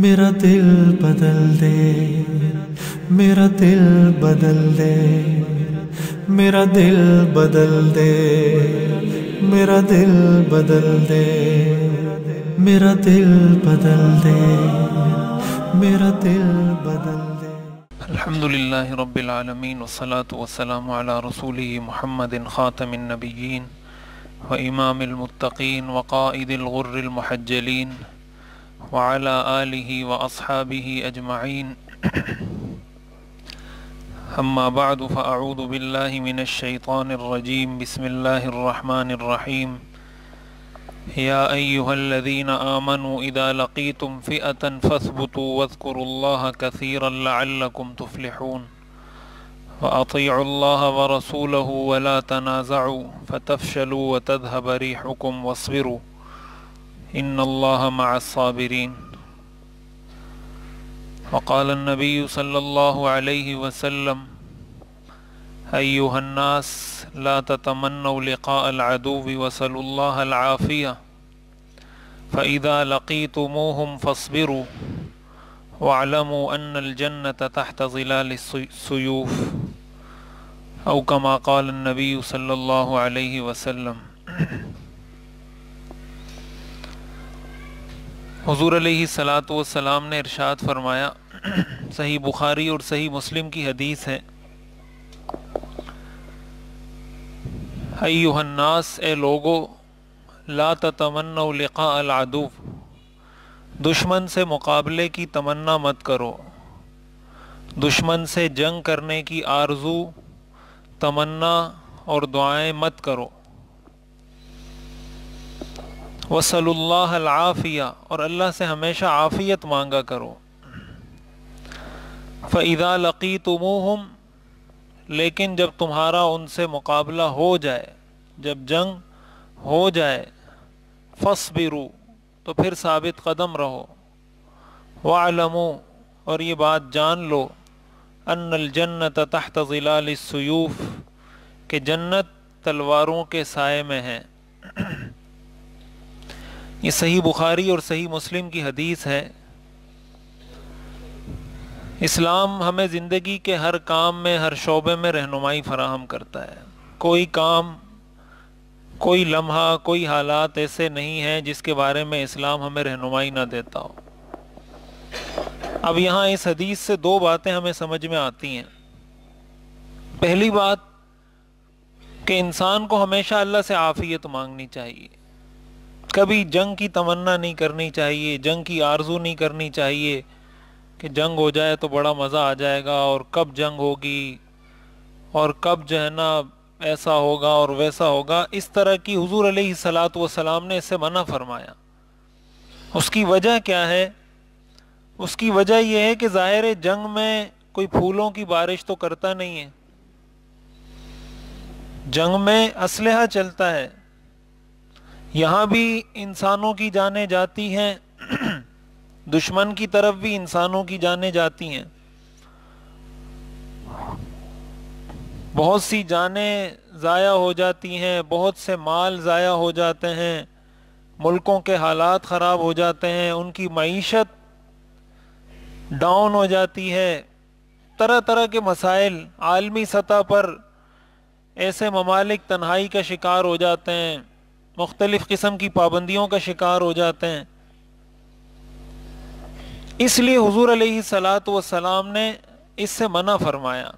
میرا دل بدل دے میرا دل بدل دے میرا دل بدل دے میرا دل بدل دے میرا دل بدل دے میرا دل بدل دے الحمد للہ رب العالمین و وسلم علی رسول محمد خاتم النبیین و امام المطقین وقائد الغر المحجلین وعلى آله وأصحابه أجمعين أما بعد فأعوذ بالله من الشيطان الرجيم بسم الله الرحمن الرحيم يا أيها الذين آمنوا إذا لقيتم فئة فاثبتوا واذكروا الله كثيرا لعلكم تفلحون وأطيعوا الله ورسوله ولا تنازعوا فتفشلوا وتذهب ريحكم واصبروا إن الله مع الصابرين وقال النبي صلى الله عليه وسلم أيها الناس لا تتمنوا لقاء العدو وسلوا الله العافية فإذا لقيتموهم فاصبروا واعلموا أن الجنة تحت ظلال السيوف أو كما قال النبي صلى الله عليه وسلم حضور علیہ صلاۃ نے ارشاد فرمایا صحیح بخاری اور صحیح مسلم کی حدیث ہے ایوہ الناس اے لوگو لا تتمنو لقاء العدو دشمن سے مقابلے کی تمنا مت کرو دشمن سے جنگ کرنے کی آرزو تمنا اور دعائیں مت کرو وصلی اللہ العافیہ اور اللہ سے ہمیشہ عافیت مانگا کرو فالقی لقی لیکن جب تمہارا ان سے مقابلہ ہو جائے جب جنگ ہو جائے فس تو پھر ثابت قدم رہو وہ اور یہ بات جان لو ان الجنت تحت ضیلال علی سیوف کہ جنت تلواروں کے سائے میں ہے یہ صحیح بخاری اور صحیح مسلم کی حدیث ہے اسلام ہمیں زندگی کے ہر کام میں ہر شعبے میں رہنمائی فراہم کرتا ہے کوئی کام کوئی لمحہ کوئی حالات ایسے نہیں ہیں جس کے بارے میں اسلام ہمیں رہنمائی نہ دیتا ہو اب یہاں اس حدیث سے دو باتیں ہمیں سمجھ میں آتی ہیں پہلی بات کہ انسان کو ہمیشہ اللہ سے عافیت مانگنی چاہیے کبھی جنگ کی تمنا نہیں کرنی چاہیے جنگ کی آرزو نہیں کرنی چاہیے کہ جنگ ہو جائے تو بڑا مزہ آ جائے گا اور کب جنگ ہوگی اور کب جو ہے نا ایسا ہوگا اور ویسا ہوگا اس طرح کی حضور علیہ سلاط و سلام نے اس سے منع فرمایا اس کی وجہ کیا ہے اس کی وجہ یہ ہے کہ ظاہر جنگ میں کوئی پھولوں کی بارش تو کرتا نہیں ہے جنگ میں اسلحہ چلتا ہے یہاں بھی انسانوں کی جانیں جاتی ہیں دشمن کی طرف بھی انسانوں کی جانیں جاتی ہیں بہت سی جانیں ضائع ہو جاتی ہیں بہت سے مال ضائع ہو جاتے ہیں ملکوں کے حالات خراب ہو جاتے ہیں ان کی معیشت ڈاؤن ہو جاتی ہے طرح طرح کے مسائل عالمی سطح پر ایسے ممالک تنہائی کا شکار ہو جاتے ہیں مختلف قسم کی پابندیوں کا شکار ہو جاتے ہیں اس لیے حضور علیہ سلاط وسلام نے اس سے منع فرمایا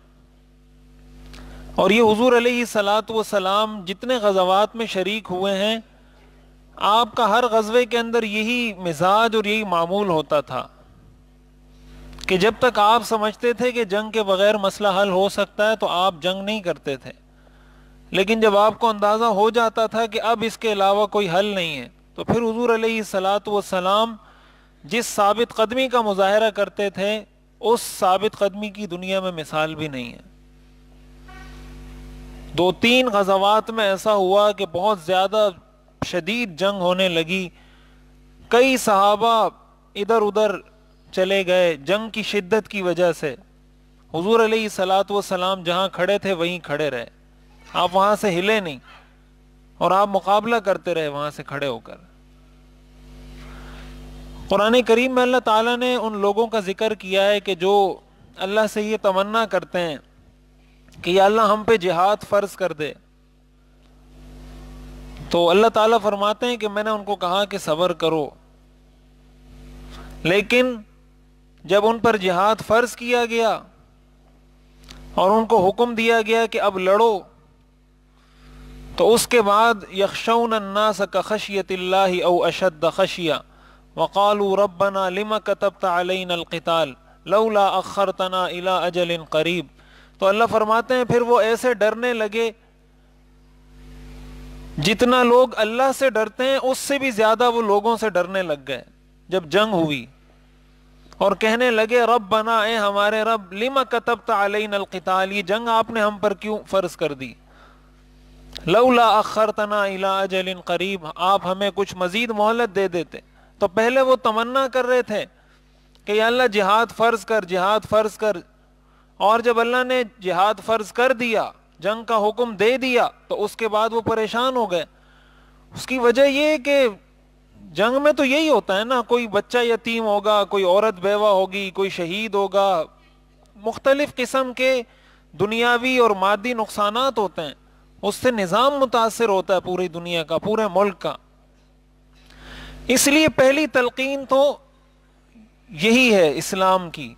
اور یہ حضور علیہ سلاط وسلام جتنے غزوات میں شریک ہوئے ہیں آپ کا ہر غزوے کے اندر یہی مزاج اور یہی معمول ہوتا تھا کہ جب تک آپ سمجھتے تھے کہ جنگ کے بغیر مسئلہ حل ہو سکتا ہے تو آپ جنگ نہیں کرتے تھے لیکن جب آپ کو اندازہ ہو جاتا تھا کہ اب اس کے علاوہ کوئی حل نہیں ہے تو پھر حضور علیہ سلاط و جس ثابت قدمی کا مظاہرہ کرتے تھے اس ثابت قدمی کی دنیا میں مثال بھی نہیں ہے دو تین غزوات میں ایسا ہوا کہ بہت زیادہ شدید جنگ ہونے لگی کئی صحابہ ادھر ادھر چلے گئے جنگ کی شدت کی وجہ سے حضور علیہ صلاط و جہاں کھڑے تھے وہیں کھڑے رہے آپ وہاں سے ہلے نہیں اور آپ مقابلہ کرتے رہے وہاں سے کھڑے ہو کر قرآن کریم میں اللہ تعالیٰ نے ان لوگوں کا ذکر کیا ہے کہ جو اللہ سے یہ تمنا کرتے ہیں کہ یا اللہ ہم پہ جہاد فرض کر دے تو اللہ تعالیٰ فرماتے ہیں کہ میں نے ان کو کہا کہ صبر کرو لیکن جب ان پر جہاد فرض کیا گیا اور ان کو حکم دیا گیا کہ اب لڑو تو اس کے بعد یکشون او اشد خشیا وقالوا ربنا لما كتبت علينا القتال لولا اخرتنا الى اجل قریب تو اللہ فرماتے ہیں پھر وہ ایسے ڈرنے لگے جتنا لوگ اللہ سے ڈرتے ہیں اس سے بھی زیادہ وہ لوگوں سے ڈرنے لگ گئے جب جنگ ہوئی اور کہنے لگے رب بنا اے ہمارے رب لما قطب تا القتال یہ جنگ آپ نے ہم پر کیوں فرض کر دی لولا اخرتنا الی اجل قریب آپ ہمیں کچھ مزید مہلت دے دیتے تو پہلے وہ تمنا کر رہے تھے کہ یا اللہ جہاد فرض کر جہاد فرض کر اور جب اللہ نے جہاد فرض کر دیا جنگ کا حکم دے دیا تو اس کے بعد وہ پریشان ہو گئے اس کی وجہ یہ کہ جنگ میں تو یہی ہوتا ہے نا کوئی بچہ یتیم ہوگا کوئی عورت بیوہ ہوگی کوئی شہید ہوگا مختلف قسم کے دنیاوی اور مادی نقصانات ہوتے ہیں اس سے نظام متاثر ہوتا ہے پوری دنیا کا پورے ملک کا اس لیے پہلی تلقین تو یہی ہے اسلام کی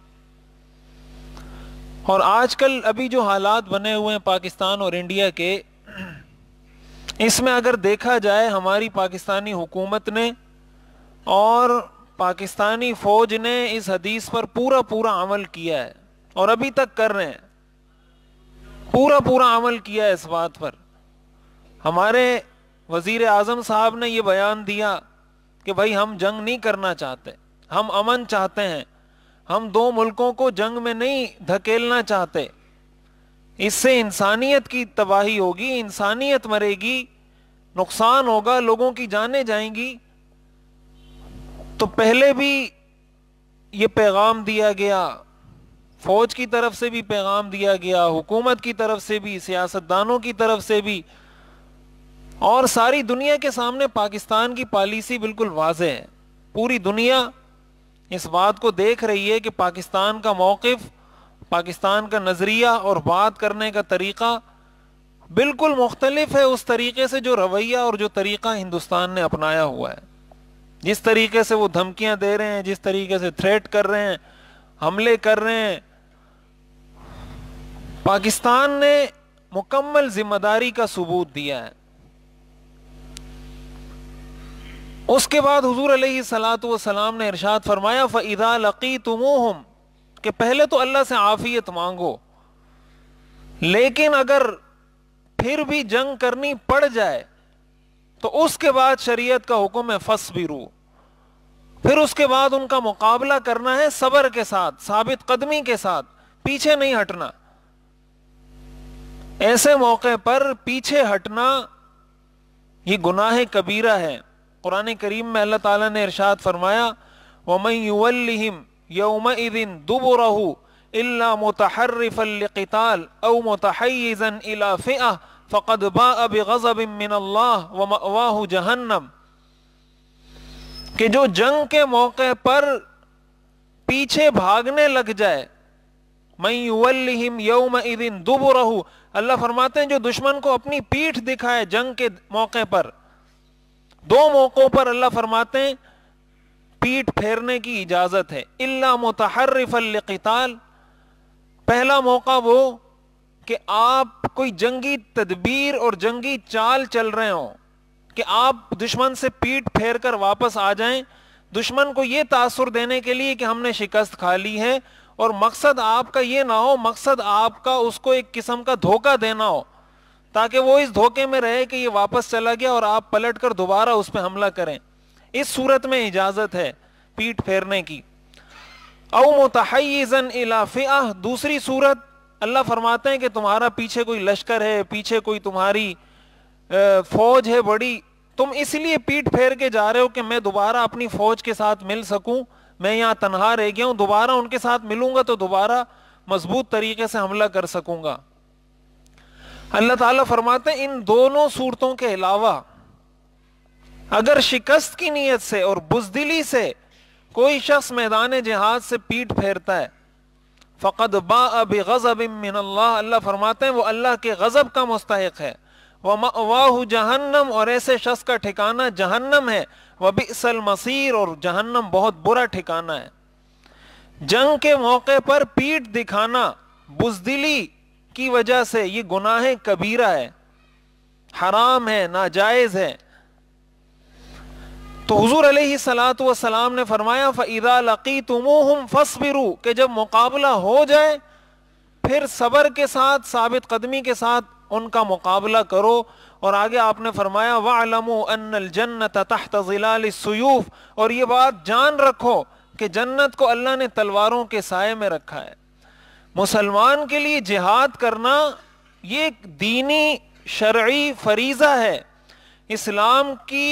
اور آج کل ابھی جو حالات بنے ہوئے ہیں پاکستان اور انڈیا کے اس میں اگر دیکھا جائے ہماری پاکستانی حکومت نے اور پاکستانی فوج نے اس حدیث پر پورا پورا عمل کیا ہے اور ابھی تک کر رہے ہیں پورا پورا عمل کیا اس بات پر ہمارے وزیر اعظم صاحب نے یہ بیان دیا کہ بھائی ہم جنگ نہیں کرنا چاہتے ہم امن چاہتے ہیں ہم دو ملکوں کو جنگ میں نہیں دھکیلنا چاہتے اس سے انسانیت کی تباہی ہوگی انسانیت مرے گی نقصان ہوگا لوگوں کی جانے جائیں گی تو پہلے بھی یہ پیغام دیا گیا فوج کی طرف سے بھی پیغام دیا گیا حکومت کی طرف سے بھی سیاستدانوں کی طرف سے بھی اور ساری دنیا کے سامنے پاکستان کی پالیسی بالکل واضح ہے پوری دنیا اس بات کو دیکھ رہی ہے کہ پاکستان کا موقف پاکستان کا نظریہ اور بات کرنے کا طریقہ بالکل مختلف ہے اس طریقے سے جو رویہ اور جو طریقہ ہندوستان نے اپنایا ہوا ہے جس طریقے سے وہ دھمکیاں دے رہے ہیں جس طریقے سے تھریٹ کر رہے ہیں حملے کر رہے ہیں پاکستان نے مکمل ذمہ داری کا ثبوت دیا ہے اس کے بعد حضور علیہ صلاۃ وسلام نے ارشاد فرمایا فعدا لقی تموہم کہ پہلے تو اللہ سے عافیت مانگو لیکن اگر پھر بھی جنگ کرنی پڑ جائے تو اس کے بعد شریعت کا حکم ہے فس بھی رو پھر اس کے بعد ان کا مقابلہ کرنا ہے صبر کے ساتھ ثابت قدمی کے ساتھ پیچھے نہیں ہٹنا ایسے موقع پر پیچھے ہٹنا یہ گناہ کبیرہ ہے قرآن کریم میں اللہ تعالیٰ نے ارشاد فرمایا وَمَنْ يُوَلِّهِمْ يَوْمَئِذٍ دُبُرَهُ إِلَّا مُتَحَرِّفًا لِقِتَالِ اَوْ مُتَحَيِّزًا إِلَى فِئَةً فَقَدْ بَاءَ بِغَزَبٍ مِّنَ اللَّهِ وَمَأْوَاهُ جَهَنَّمْ کہ جو جنگ کے موقع پر پیچھے بھاگنے لگ جائے مَنْ يُوَلِّهِمْ يَوْمَئِذٍ دُبُرَهُ اللہ فرماتے ہیں جو دشمن کو اپنی پیٹ دکھائے جنگ کے موقع پر دو موقعوں پر اللہ فرماتے ہیں پیٹ پھیرنے کی اجازت ہے اللہ متحرف القتال پہلا موقع وہ کہ آپ کوئی جنگی تدبیر اور جنگی چال چل رہے ہوں کہ آپ دشمن سے پیٹ پھیر کر واپس آ جائیں دشمن کو یہ تاثر دینے کے لیے کہ ہم نے شکست کھا لی ہے اور مقصد آپ کا یہ نہ ہو مقصد آپ کا اس کو ایک قسم کا دھوکہ دینا ہو تاکہ وہ اس دھوکے میں رہے کہ یہ واپس چلا گیا اور آپ پلٹ کر دوبارہ اس پہ حملہ کریں اس صورت میں اجازت ہے پیٹ پھیرنے کی او متحیزن الافعہ دوسری صورت اللہ فرماتے ہیں کہ تمہارا پیچھے کوئی لشکر ہے پیچھے کوئی تمہاری فوج ہے بڑی تم اس لیے پیٹ پھیر کے جا رہے ہو کہ میں دوبارہ اپنی فوج کے ساتھ مل سکوں میں یہاں تنہا رہ گیا ہوں دوبارہ ان کے ساتھ ملوں گا تو دوبارہ مضبوط طریقے سے حملہ کر سکوں گا اللہ تعالیٰ فرماتے ہیں ان دونوں صورتوں کے علاوہ اگر شکست کی نیت سے اور بزدلی سے کوئی شخص میدان جہاد سے پیٹ پھیرتا ہے فقط با اب من اللہ اللہ فرماتے ہیں وہ اللہ کے غضب کا مستحق ہے وہ جہنم اور ایسے شخص کا ٹھکانہ جہنم ہے المصیر اور جہنم بہت برا ٹھکانا جنگ کے موقع پر پیٹ دکھانا بزدلی کی وجہ سے یہ گناہ کبیرہ ہے ہے حرام ناجائز ہے تو حضور علیہ سلاۃ وسلام نے فرمایا فرا لقی تم فس کہ جب مقابلہ ہو جائے پھر صبر کے ساتھ ثابت قدمی کے ساتھ ان کا مقابلہ کرو اور آگے آپ نے فرمایا وَعْلَمُوا أَنَّ الْجَنَّةَ تَحْتَ ظِلَالِ السُّيُوفِ اور یہ بات جان رکھو کہ جنت کو اللہ نے تلواروں کے سائے میں رکھا ہے مسلمان کے لیے جہاد کرنا یہ ایک دینی شرعی فریضہ ہے اسلام کی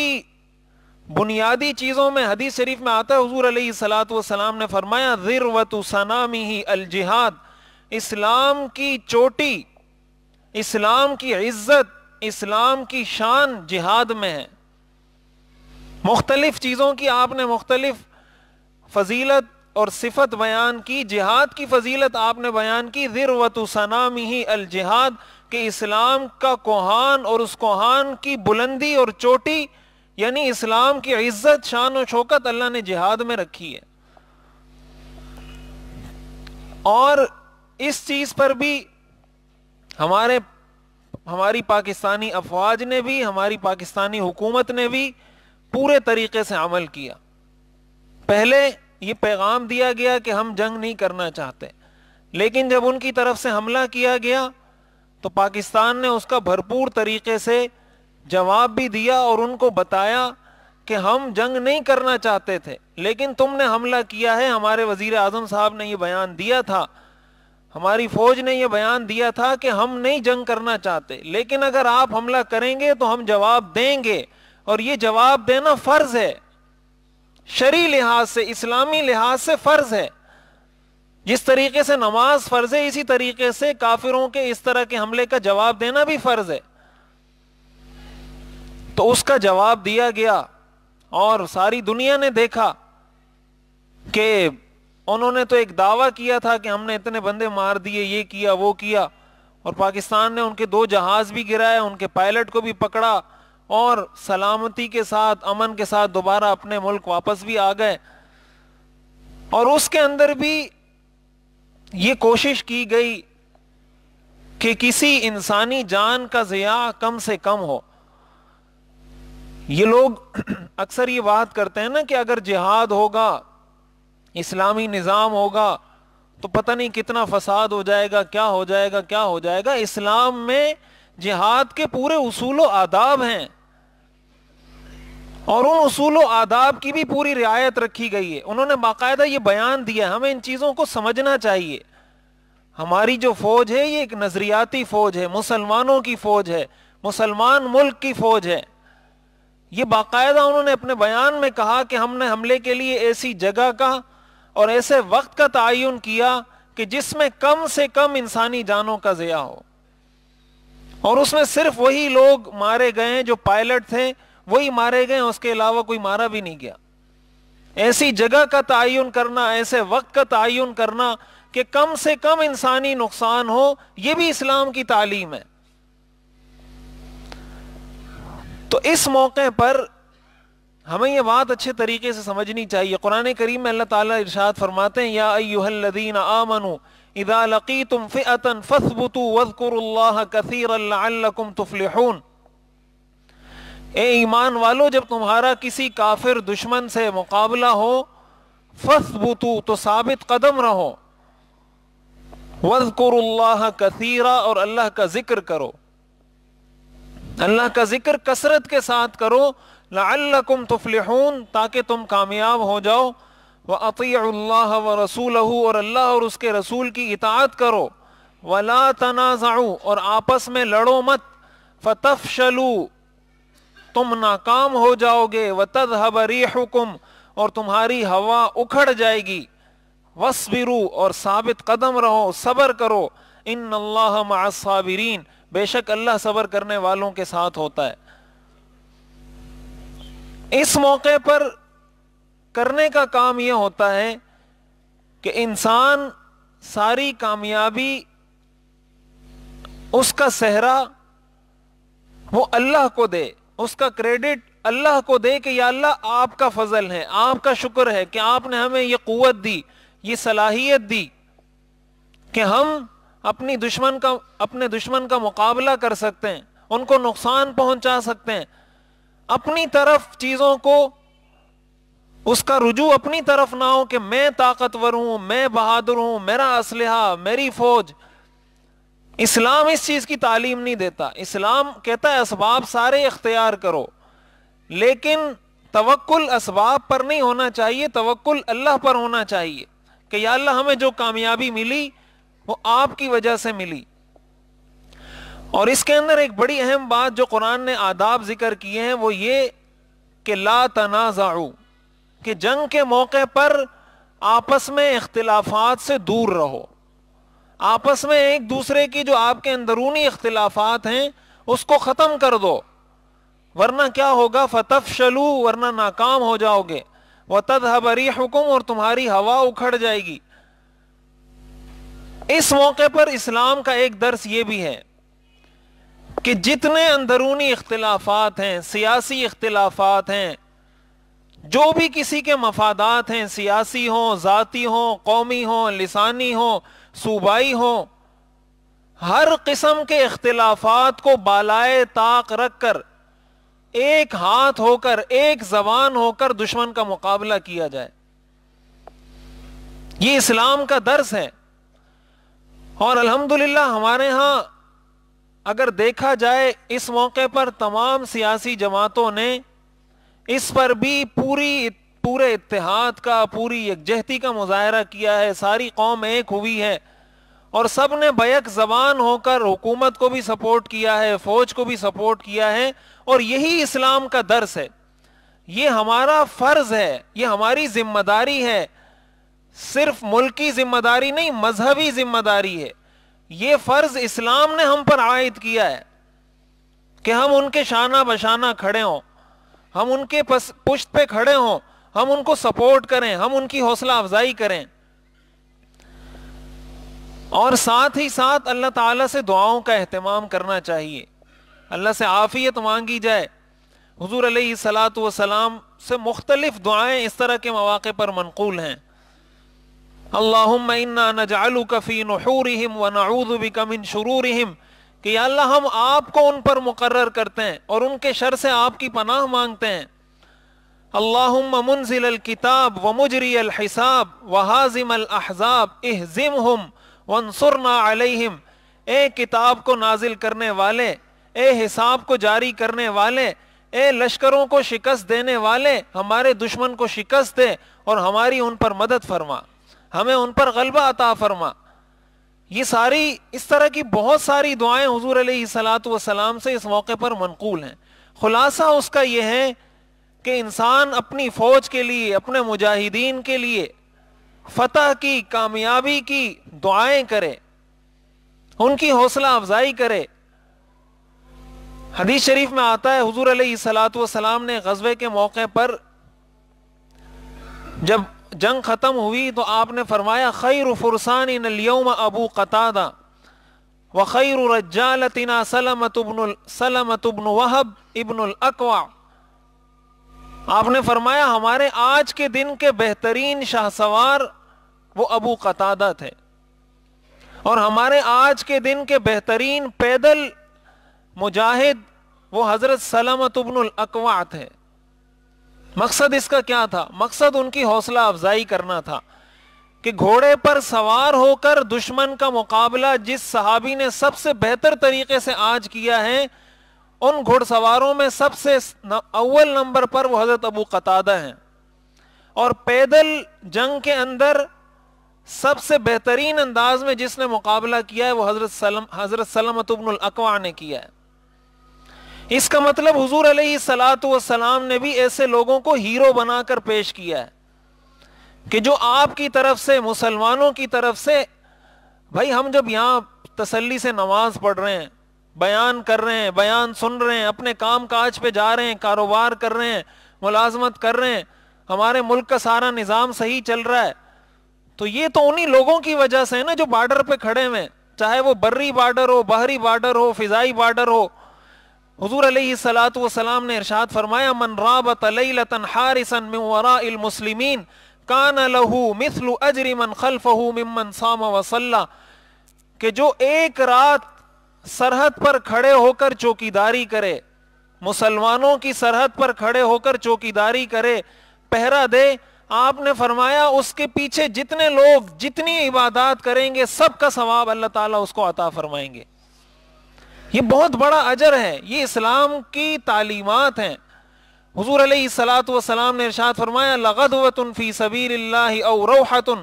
بنیادی چیزوں میں حدیث شریف میں آتا ہے حضور علیہ السلام نے فرمایا ذِرْوَةُ سَنَامِهِ ہی الجہاد اسلام کی چوٹی اسلام کی عزت اسلام کی شان جہاد میں ہے مختلف چیزوں کی آپ نے مختلف فضیلت اور صفت بیان کی جہاد کی فضیلت آپ نے بیان کی ذروت سنامی ہی الجہاد کہ اسلام کا کوہان اور اس کوہان کی بلندی اور چوٹی یعنی اسلام کی عزت شان و شوکت اللہ نے جہاد میں رکھی ہے اور اس چیز پر بھی ہمارے ہماری پاکستانی افواج نے بھی ہماری پاکستانی حکومت نے بھی پورے طریقے سے عمل کیا پہلے یہ پیغام دیا گیا کہ ہم جنگ نہیں کرنا چاہتے لیکن جب ان کی طرف سے حملہ کیا گیا تو پاکستان نے اس کا بھرپور طریقے سے جواب بھی دیا اور ان کو بتایا کہ ہم جنگ نہیں کرنا چاہتے تھے لیکن تم نے حملہ کیا ہے ہمارے وزیر اعظم صاحب نے یہ بیان دیا تھا ہماری فوج نے یہ بیان دیا تھا کہ ہم نہیں جنگ کرنا چاہتے لیکن اگر آپ حملہ کریں گے تو ہم جواب دیں گے اور یہ جواب دینا فرض ہے لحاظ سے اسلامی لحاظ سے فرض ہے جس طریقے سے نماز فرض ہے اسی طریقے سے کافروں کے اس طرح کے حملے کا جواب دینا بھی فرض ہے تو اس کا جواب دیا گیا اور ساری دنیا نے دیکھا کہ انہوں نے تو ایک دعویٰ کیا تھا کہ ہم نے اتنے بندے مار دیے یہ کیا وہ کیا اور پاکستان نے ان کے دو جہاز بھی گرائے ان کے پائلٹ کو بھی پکڑا اور سلامتی کے ساتھ امن کے ساتھ دوبارہ اپنے ملک واپس بھی آ گئے اور اس کے اندر بھی یہ کوشش کی گئی کہ کسی انسانی جان کا ضیاع کم سے کم ہو یہ لوگ اکثر یہ بات کرتے ہیں نا کہ اگر جہاد ہوگا اسلامی نظام ہوگا تو پتہ نہیں کتنا فساد ہو جائے گا کیا ہو جائے گا کیا ہو جائے گا اسلام میں جہاد کے پورے اصول و آداب ہیں اور ان اصول و آداب کی بھی پوری رعایت رکھی گئی ہے انہوں نے باقاعدہ یہ بیان دیا ہمیں ان چیزوں کو سمجھنا چاہیے ہماری جو فوج ہے یہ ایک نظریاتی فوج ہے مسلمانوں کی فوج ہے مسلمان ملک کی فوج ہے یہ باقاعدہ انہوں نے اپنے بیان میں کہا کہ ہم نے حملے کے لیے ایسی جگہ کا اور ایسے وقت کا تعین کیا کہ جس میں کم سے کم انسانی جانوں کا ضیاع ہو اور اس میں صرف وہی لوگ مارے گئے ہیں جو پائلٹ تھے وہی مارے گئے اس کے علاوہ کوئی مارا بھی نہیں گیا ایسی جگہ کا تعین کرنا ایسے وقت کا تعین کرنا کہ کم سے کم انسانی نقصان ہو یہ بھی اسلام کی تعلیم ہے تو اس موقع پر ہمیں یہ بات اچھے طریقے سے سمجھنی چاہیے قرآن کریم میں اللہ تعالیٰ ارشاد فرماتے ہیں یا ایوہ الذین آمنوا اذا لقیتم فئتا فثبتوا واذکروا اللہ کثیرا لعلکم تفلحون اے ایمان والو جب تمہارا کسی کافر دشمن سے مقابلہ ہو فثبتوا تو ثابت قدم رہو وذکروا اللہ کثیرا اور اللہ کا ذکر کرو اللہ کا ذکر کسرت کے ساتھ کرو لعلکم تفلحون تاکہ تم کامیاب ہو جاؤ وَأَطِيعُ اللَّهَ وَرَسُولَهُ اور اللہ اور اس کے رسول کی اطاعت کرو وَلَا تَنَازَعُوا اور آپس میں لڑو مت فَتَفْشَلُوا تم ناکام ہو جاؤ گے وَتَذْهَبَ رِيحُكُمْ اور تمہاری ہوا اکھڑ جائے گی وَصْبِرُوا اور ثابت قدم رہو صبر کرو ان اللہ الصَّابِرِينَ بے شک اللہ صبر کرنے والوں کے ساتھ ہوتا ہے اس موقع پر کرنے کا کام یہ ہوتا ہے کہ انسان ساری کامیابی اس کا صحرا وہ اللہ کو دے اس کا کریڈٹ اللہ کو دے کہ یا اللہ آپ کا فضل ہے آپ کا شکر ہے کہ آپ نے ہمیں یہ قوت دی یہ صلاحیت دی کہ ہم اپنی دشمن کا اپنے دشمن کا مقابلہ کر سکتے ہیں ان کو نقصان پہنچا سکتے ہیں اپنی طرف چیزوں کو اس کا رجوع اپنی طرف نہ ہو کہ میں طاقتور ہوں میں بہادر ہوں میرا اسلحہ میری فوج اسلام اس چیز کی تعلیم نہیں دیتا اسلام کہتا ہے اسباب سارے اختیار کرو لیکن توکل اسباب پر نہیں ہونا چاہیے توکل اللہ پر ہونا چاہیے کہ یا اللہ ہمیں جو کامیابی ملی وہ آپ کی وجہ سے ملی اور اس کے اندر ایک بڑی اہم بات جو قرآن نے آداب ذکر کیے ہیں وہ یہ کہ لا تنازعو کہ جنگ کے موقع پر آپس میں اختلافات سے دور رہو آپس میں ایک دوسرے کی جو آپ کے اندرونی اختلافات ہیں اس کو ختم کر دو ورنہ کیا ہوگا فتف شلو ورنہ ناکام ہو جاؤ گے و تدبری حکم اور تمہاری ہوا اکھڑ جائے گی اس موقع پر اسلام کا ایک درس یہ بھی ہے کہ جتنے اندرونی اختلافات ہیں سیاسی اختلافات ہیں جو بھی کسی کے مفادات ہیں سیاسی ہوں ذاتی ہوں قومی ہوں لسانی ہوں صوبائی ہوں ہر قسم کے اختلافات کو بالائے طاق رکھ کر ایک ہاتھ ہو کر ایک زبان ہو کر دشمن کا مقابلہ کیا جائے یہ اسلام کا درس ہے اور الحمدللہ ہمارے ہاں اگر دیکھا جائے اس موقع پر تمام سیاسی جماعتوں نے اس پر بھی پوری پورے اتحاد کا پوری یکجہتی کا مظاہرہ کیا ہے ساری قوم ایک ہوئی ہے اور سب نے بیک زبان ہو کر حکومت کو بھی سپورٹ کیا ہے فوج کو بھی سپورٹ کیا ہے اور یہی اسلام کا درس ہے یہ ہمارا فرض ہے یہ ہماری ذمہ داری ہے صرف ملکی ذمہ داری نہیں مذہبی ذمہ داری ہے یہ فرض اسلام نے ہم پر عائد کیا ہے کہ ہم ان کے شانہ بشانہ کھڑے ہوں ہم ان کے پشت پہ کھڑے ہوں ہم ان کو سپورٹ کریں ہم ان کی حوصلہ افزائی کریں اور ساتھ ہی ساتھ اللہ تعالیٰ سے دعاؤں کا اہتمام کرنا چاہیے اللہ سے آفیت مانگی جائے حضور علیہ سلاط وسلام سے مختلف دعائیں اس طرح کے مواقع پر منقول ہیں اللہم انا نجعلک فی نحورہم ونعوذ بک من شرورہم کہ یا اللہ ہم آپ کو ان پر مقرر کرتے ہیں اور ان کے شر سے آپ کی پناہ مانگتے ہیں اللہم منزل الكتاب ومجری الحساب وحازم الاحزاب احزمهم وانصرنا علیہم اے کتاب کو نازل کرنے والے اے حساب کو جاری کرنے والے اے لشکروں کو شکست دینے والے ہمارے دشمن کو شکست دے اور ہماری ان پر مدد فرما ہمیں ان پر غلبہ عطا فرما یہ ساری اس طرح کی بہت ساری دعائیں حضور علیہ سلاۃ وسلام سے اس موقع پر منقول ہیں خلاصہ اس کا یہ ہے کہ انسان اپنی فوج کے لیے اپنے مجاہدین کے لیے فتح کی کامیابی کی دعائیں کرے ان کی حوصلہ افزائی کرے حدیث شریف میں آتا ہے حضور علیہ سلاط والسلام نے غزبے کے موقع پر جب جنگ ختم ہوئی تو آپ نے فرمایا خیر فرسان الیوم ابو قطاد و سلمت ابن وحب ابن الاقوع آپ نے فرمایا ہمارے آج کے دن کے بہترین شاہ سوار وہ ابو قطادہ تھے اور ہمارے آج کے دن کے بہترین پیدل مجاہد وہ حضرت سلامت ابن الاقوع تھے مقصد اس کا کیا تھا مقصد ان کی حوصلہ افزائی کرنا تھا کہ گھوڑے پر سوار ہو کر دشمن کا مقابلہ جس صحابی نے سب سے بہتر طریقے سے آج کیا ہے ان گھوڑ سواروں میں سب سے اول نمبر پر وہ حضرت ابو قطادہ ہیں اور پیدل جنگ کے اندر سب سے بہترین انداز میں جس نے مقابلہ کیا ہے وہ حضرت حضرت ابن الاقوا نے کیا ہے اس کا مطلب حضور علیہ سلاط و نے بھی ایسے لوگوں کو ہیرو بنا کر پیش کیا ہے کہ جو آپ کی طرف سے مسلمانوں کی طرف سے بھائی ہم جب یہاں تسلی سے نماز پڑھ رہے ہیں بیان کر رہے ہیں بیان سن رہے ہیں اپنے کام کاج پہ جا رہے ہیں کاروبار کر رہے ہیں ملازمت کر رہے ہیں ہمارے ملک کا سارا نظام صحیح چل رہا ہے تو یہ تو انہی لوگوں کی وجہ سے ہے نا جو بارڈر پہ کھڑے ہوئے چاہے وہ بری بارڈر ہو بحری بارڈر ہو فضائی بارڈر ہو حضور علیہ سلاۃ وسلام نے ارشاد فرمایا من من من رابط وراء المسلمین کان مثل اجر کہ جو ایک رات سرحد پر کھڑے ہو کر چوکی داری کرے مسلمانوں کی سرحد پر کھڑے ہو کر چوکی داری کرے پہرا دے آپ نے فرمایا اس کے پیچھے جتنے لوگ جتنی عبادات کریں گے سب کا ثواب اللہ تعالیٰ اس کو عطا فرمائیں گے یہ بہت بڑا اجر ہے یہ اسلام کی تعلیمات ہیں حضور علیہ السلام و نے ارشاد فرمایا فِي فی اللَّهِ اللہ او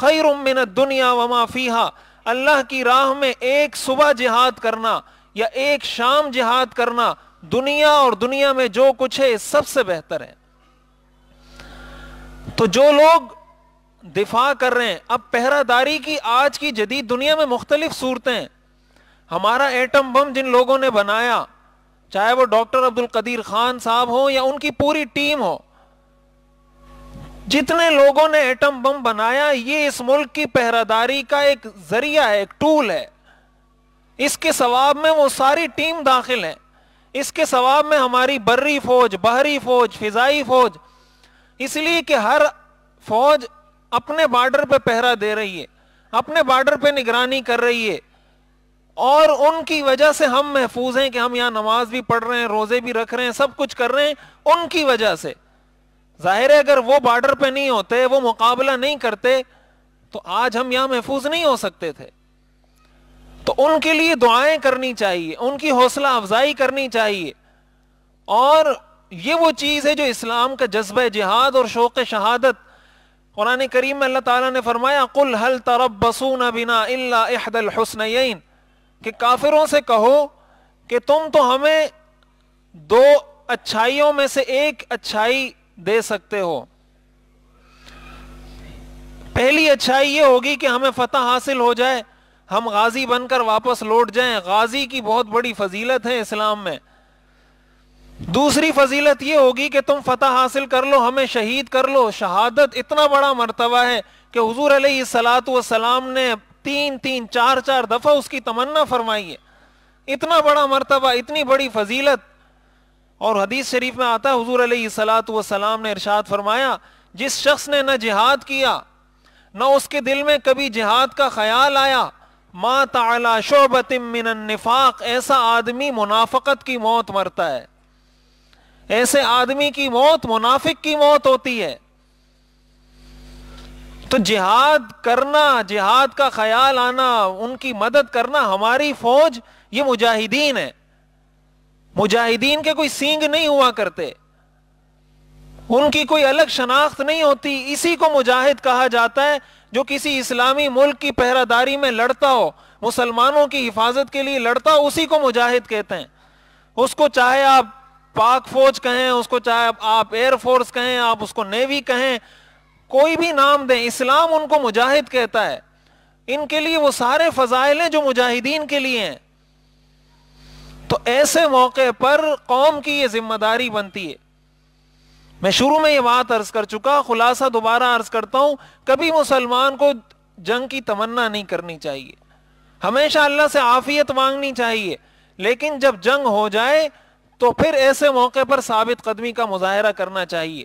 خَيْرٌ مِّنَ الدُّنْيَا وما فِيهَا اللہ کی راہ میں ایک صبح جہاد کرنا یا ایک شام جہاد کرنا دنیا اور دنیا میں جو کچھ ہے سب سے بہتر ہے تو جو لوگ دفاع کر رہے ہیں اب پہرہ داری کی آج کی جدید دنیا میں مختلف صورتیں ہیں ہمارا ایٹم بم جن لوگوں نے بنایا چاہے وہ ڈاکٹر عبد القدیر خان صاحب ہو یا ان کی پوری ٹیم ہو جتنے لوگوں نے ایٹم بم بنایا یہ اس ملک کی پہراداری کا ایک ذریعہ ہے ایک ٹول ہے اس کے ثواب میں وہ ساری ٹیم داخل ہے اس کے ثواب میں ہماری بری فوج بحری فوج فضائی فوج اس لیے کہ ہر فوج اپنے بارڈر پہ پہرا دے رہی ہے اپنے بارڈر پہ نگرانی کر رہی ہے اور ان کی وجہ سے ہم محفوظ ہیں کہ ہم یہاں نماز بھی پڑھ رہے ہیں روزے بھی رکھ رہے ہیں سب کچھ کر رہے ہیں ان کی وجہ سے ظاہر ہے اگر وہ بارڈر پہ نہیں ہوتے وہ مقابلہ نہیں کرتے تو آج ہم یہاں محفوظ نہیں ہو سکتے تھے تو ان کے لیے دعائیں کرنی چاہیے ان کی حوصلہ افزائی کرنی چاہیے اور یہ وہ چیز ہے جو اسلام کا جذبہ جہاد اور شوق شہادت قرآن کریم میں اللہ تعالیٰ نے فرمایا کل حل ترب بسون بینا اللہ احد الحسن کہ کافروں سے کہو کہ تم تو ہمیں دو اچھائیوں میں سے ایک اچھائی دے سکتے ہو پہلی اچھائی یہ ہوگی کہ ہمیں فتح حاصل ہو جائے ہم غازی بن کر واپس لوٹ جائیں غازی کی بہت بڑی فضیلت ہے اسلام میں دوسری فضیلت یہ ہوگی کہ تم فتح حاصل کر لو ہمیں شہید کر لو شہادت اتنا بڑا مرتبہ ہے کہ حضور علیہ السلاۃ والسلام نے تین تین چار چار دفعہ اس کی تمنا فرمائی ہے اتنا بڑا مرتبہ اتنی بڑی فضیلت اور حدیث شریف میں آتا ہے حضور علیہ سلاۃ نے ارشاد فرمایا جس شخص نے نہ جہاد کیا نہ اس کے دل میں کبھی جہاد کا خیال آیا ما تعالی شعبت من النفاق ایسا آدمی منافقت کی موت مرتا ہے ایسے آدمی کی موت منافق کی موت ہوتی ہے تو جہاد کرنا جہاد کا خیال آنا ان کی مدد کرنا ہماری فوج یہ مجاہدین ہے مجاہدین کے کوئی سینگ نہیں ہوا کرتے ان کی کوئی الگ شناخت نہیں ہوتی اسی کو مجاہد کہا جاتا ہے جو کسی اسلامی ملک کی پہرہ داری میں لڑتا ہو مسلمانوں کی حفاظت کے لیے لڑتا ہو اسی کو مجاہد کہتے ہیں اس کو چاہے آپ پاک فوج کہیں اس کو چاہے آپ ایئر فورس کہیں آپ اس کو نیوی کہیں کوئی بھی نام دیں اسلام ان کو مجاہد کہتا ہے ان کے لیے وہ سارے فضائل ہیں جو مجاہدین کے لیے ہیں تو ایسے موقع پر قوم کی یہ ذمہ داری بنتی ہے میں شروع میں یہ بات عرض کر چکا خلاصہ دوبارہ عرض کرتا ہوں کبھی مسلمان کو جنگ کی تمنا نہیں کرنی چاہیے ہمیشہ اللہ سے آفیت مانگنی چاہیے لیکن جب جنگ ہو جائے تو پھر ایسے موقع پر ثابت قدمی کا مظاہرہ کرنا چاہیے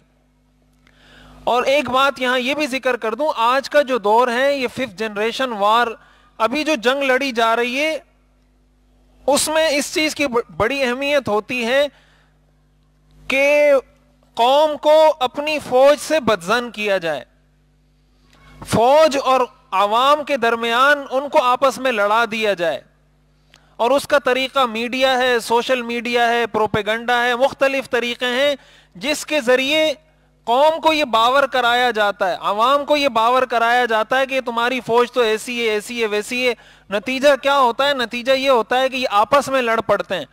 اور ایک بات یہاں یہ بھی ذکر کر دوں آج کا جو دور ہے یہ ففتھ جنریشن وار ابھی جو جنگ لڑی جا رہی ہے اس میں اس چیز کی بڑی اہمیت ہوتی ہے کہ قوم کو اپنی فوج سے بدزن کیا جائے فوج اور عوام کے درمیان ان کو آپس میں لڑا دیا جائے اور اس کا طریقہ میڈیا ہے سوشل میڈیا ہے پروپیگنڈا ہے مختلف طریقے ہیں جس کے ذریعے قوم کو یہ باور کرایا جاتا ہے عوام کو یہ باور کرایا جاتا ہے کہ تمہاری فوج تو ایسی ہے ایسی ہے ویسی ہے نتیجہ کیا ہوتا ہے نتیجہ یہ ہوتا ہے کہ یہ آپس میں لڑ پڑتے ہیں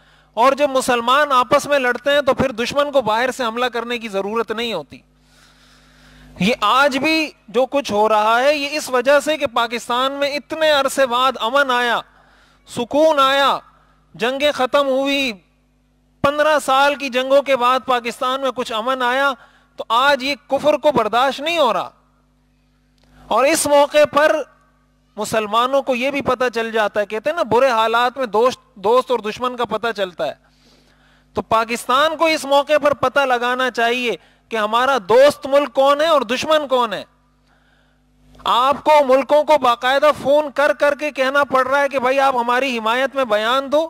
اور جب مسلمان آپس میں لڑتے ہیں تو پھر دشمن کو باہر سے حملہ کرنے کی ضرورت نہیں ہوتی یہ آج بھی جو کچھ ہو رہا ہے یہ اس وجہ سے کہ پاکستان میں اتنے عرصے بعد امن آیا سکون آیا جنگیں ختم ہوئی پندرہ سال کی جنگوں کے بعد پاکستان میں کچھ امن آیا تو آج یہ کفر کو برداشت نہیں ہو رہا اور اس موقع پر مسلمانوں کو یہ بھی پتا چل جاتا ہے کہتے ہیں نا برے حالات میں دوست دوست اور دشمن کا پتا چلتا ہے تو پاکستان کو اس موقع پر پتا لگانا چاہیے کہ ہمارا دوست ملک کون ہے اور دشمن کون ہے آپ کو ملکوں کو باقاعدہ فون کر کر کے کہنا پڑ رہا ہے کہ بھائی آپ ہماری حمایت میں بیان دو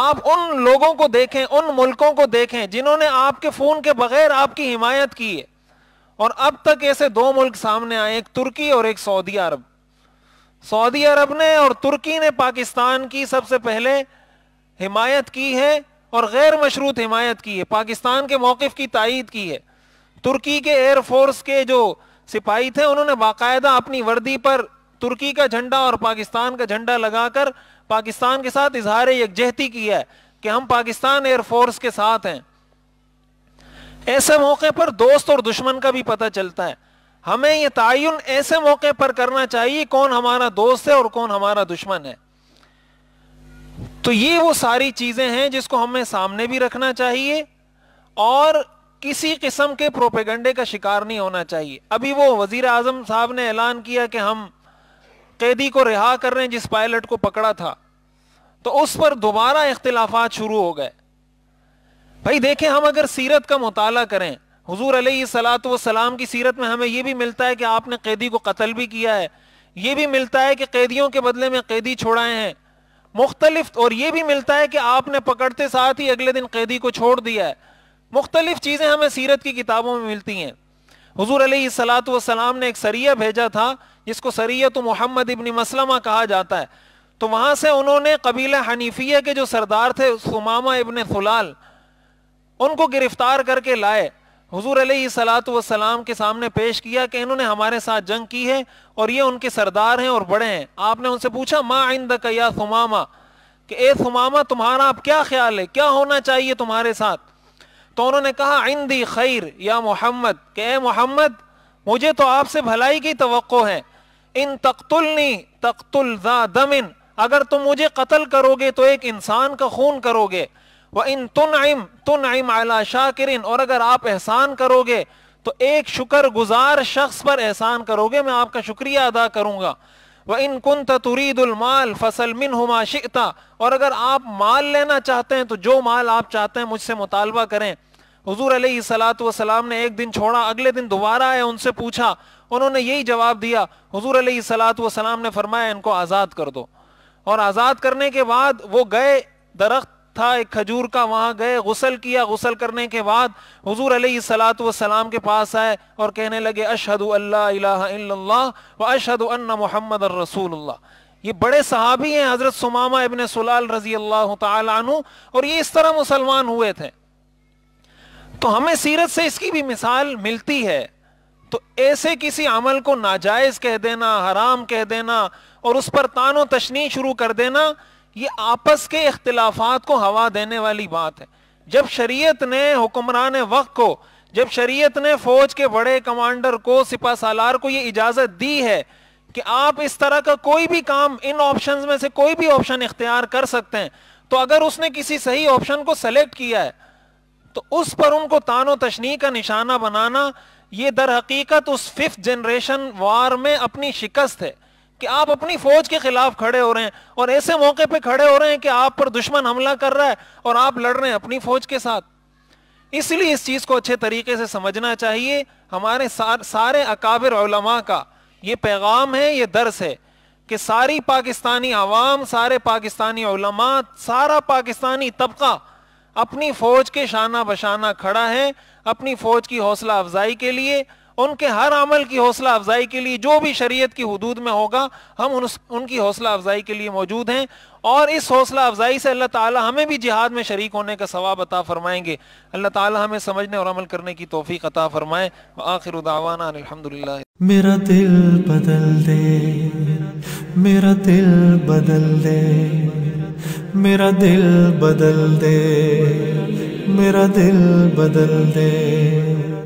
آپ ان لوگوں کو دیکھیں ان ملکوں کو دیکھیں جنہوں نے آپ کے فون کے بغیر آپ کی حمایت کی ہے اور اب تک ایسے دو ملک سامنے آئے ایک ترکی اور ایک سعودی عرب سعودی عرب نے اور ترکی نے پاکستان کی سب سے پہلے حمایت کی ہے اور غیر مشروط حمایت کی ہے پاکستان کے موقف کی تائید کی ہے ترکی کے ایئر فورس کے جو سپاہی تھے انہوں نے باقاعدہ اپنی وردی پر ترکی کا جھنڈا اور پاکستان کا جھنڈا لگا کر پاکستان کے ساتھ اظہار یکجہتی ہے کہ ہم پاکستان فورس کے ساتھ ہیں ایسے موقع پر دوست اور دشمن کا بھی پتہ چلتا ہے ہمیں یہ تعین ایسے موقع پر کرنا چاہیے کون ہمارا دوست ہے اور کون ہمارا دشمن ہے تو یہ وہ ساری چیزیں ہیں جس کو ہمیں سامنے بھی رکھنا چاہیے اور کسی قسم کے پروپیگنڈے کا شکار نہیں ہونا چاہیے ابھی وہ وزیر اعظم صاحب نے اعلان کیا کہ ہم قیدی کو رہا کر رہے ہیں جس پائلٹ کو پکڑا تھا تو اس پر دوبارہ اختلافات شروع ہو گئے دیکھیں ہم اگر سیرت کا مطالعہ کریں حضور علیہ وسلام کی سیرت میں ہمیں یہ بھی ملتا ہے کہ آپ نے قیدی کو قتل بھی کیا ہے یہ بھی ملتا ہے کہ قیدیوں کے بدلے میں قیدی چھوڑائے ہیں مختلف اور یہ بھی ملتا ہے کہ آپ نے پکڑتے ساتھ ہی اگلے دن قیدی کو چھوڑ دیا ہے مختلف چیزیں ہمیں سیرت کی کتابوں میں ملتی ہیں حضور علیہ نے ایک سریہ بھیجا تھا جس سریت محمد ابن مسلمہ کہا جاتا ہے تو وہاں سے انہوں نے قبیلہ حنیفیہ کے جو سردار تھے سمامہ ابن ثلال ان کو گرفتار کر کے لائے حضور علیہ سلاد والسلام کے سامنے پیش کیا کہ انہوں نے ہمارے ساتھ جنگ کی ہے اور یہ ان کے سردار ہیں اور بڑے ہیں آپ نے ان سے پوچھا ما عندک یا ثمامہ کہ اے سمامہ تمہارا آپ کیا خیال ہے کیا ہونا چاہیے تمہارے ساتھ تو انہوں نے کہا عندی خیر یا محمد کہ اے محمد مجھے تو آپ سے بھلائی کی توقع ہے ان تقتلنی تقتل ذا دمن اگر تم مجھے قتل کرو گے تو ایک انسان کا خون کرو گے وَإِن تُنْعِمْ تُنْعِمْ عَلَى شَاكِرٍ اور اگر آپ احسان کرو گے تو ایک شکر گزار شخص پر احسان کرو گے میں آپ کا شکریہ ادا کروں گا وَإِنْ كُنْتَ تُرِيدُ الْمَالِ فَسَلْ مِنْهُمَا شِئْتَ اور اگر آپ مال لینا چاہتے ہیں تو جو مال آپ چاہتے ہیں مجھ سے مطالبہ کریں حضور علیہ السلام نے ایک دن چھوڑا اگلے دن دوبارہ آئے ان سے پوچھا انہوں نے یہی جواب دیا حضور علیہ سلاۃ والسلام نے فرمایا ان کو آزاد کر دو اور آزاد کرنے کے بعد وہ گئے درخت تھا ایک کھجور کا وہاں گئے غسل کیا غسل کرنے کے بعد حضور علیہ السلاۃ والسلام کے پاس آئے اور کہنے لگے اللہ اللہ الہ الا و اشہد ان محمد الرسول اللہ یہ بڑے صحابی ہیں حضرت سمامہ ابن سلال رضی اللہ تعالی عنہ اور یہ اس طرح مسلمان ہوئے تھے تو ہمیں سیرت سے اس کی بھی مثال ملتی ہے تو ایسے کسی عمل کو ناجائز کہہ دینا حرام کہہ دینا اور اس پر تان و تشنی شروع کر دینا یہ آپس کے اختلافات کو ہوا دینے والی بات ہے جب شریعت نے حکمران وقت کو جب شریعت نے فوج کے بڑے کمانڈر کو سپا سالار کو یہ اجازت دی ہے کہ آپ اس طرح کا کوئی بھی کام ان آپشن میں سے کوئی بھی آپشن اختیار کر سکتے ہیں تو اگر اس نے کسی صحیح آپشن کو سلیکٹ کیا ہے تو اس پر ان کو تان و تشنی کا نشانہ بنانا یہ در حقیقت اس ففتھ جنریشن وار میں اپنی شکست ہے کہ آپ اپنی فوج کے خلاف کھڑے ہو رہے ہیں اور ایسے موقع پہ کھڑے ہو رہے ہیں کہ آپ پر دشمن حملہ کر رہا ہے اور آپ لڑ رہے ہیں اپنی فوج کے ساتھ اس لیے اس چیز کو اچھے طریقے سے سمجھنا چاہیے ہمارے سارے اکابر علماء کا یہ پیغام ہے یہ درس ہے کہ ساری پاکستانی عوام سارے پاکستانی علماء سارا پاکستانی طبقہ اپنی فوج کے شانہ بشانہ کھڑا ہے اپنی فوج کی حوصلہ افزائی کے لیے ان کے ہر عمل کی حوصلہ افزائی کے لیے جو بھی شریعت کی حدود میں ہوگا ہم ان کی حوصلہ افزائی کے لیے موجود ہیں اور اس حوصلہ افزائی سے اللہ تعالی ہمیں بھی جہاد میں شریک ہونے کا ثواب عطا فرمائیں گے اللہ تعالی ہمیں سمجھنے اور عمل کرنے کی توفیق عطا فرمائے وآخر دعوانا الحمدللہ میرا دل بدل دے میرا دل بدل دے میرا دل بدل دے میرا دل بدل دے